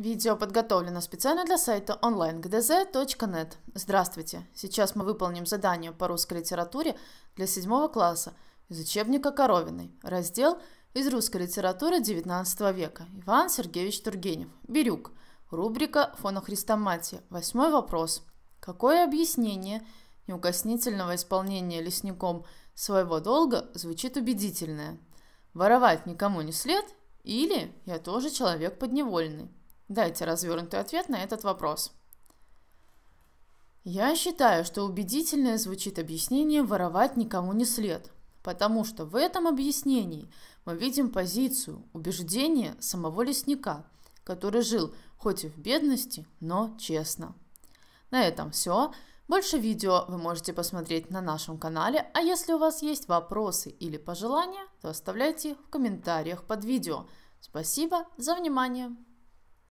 Видео подготовлено специально для сайта online.gdz.net. Здравствуйте! Сейчас мы выполним задание по русской литературе для 7 класса из учебника Коровиной, раздел «Из русской литературы XIX века» Иван Сергеевич Тургенев, Бирюк, рубрика «Фонохрестоматия», восьмой вопрос. Какое объяснение неукоснительного исполнения лесником своего долга звучит убедительное? Воровать никому не след или я тоже человек подневольный? Дайте развернутый ответ на этот вопрос. Я считаю, что убедительное звучит объяснение «воровать никому не след», потому что в этом объяснении мы видим позицию, убеждение самого лесника, который жил хоть и в бедности, но честно. На этом все. Больше видео вы можете посмотреть на нашем канале, а если у вас есть вопросы или пожелания, то оставляйте их в комментариях под видео. Спасибо за внимание!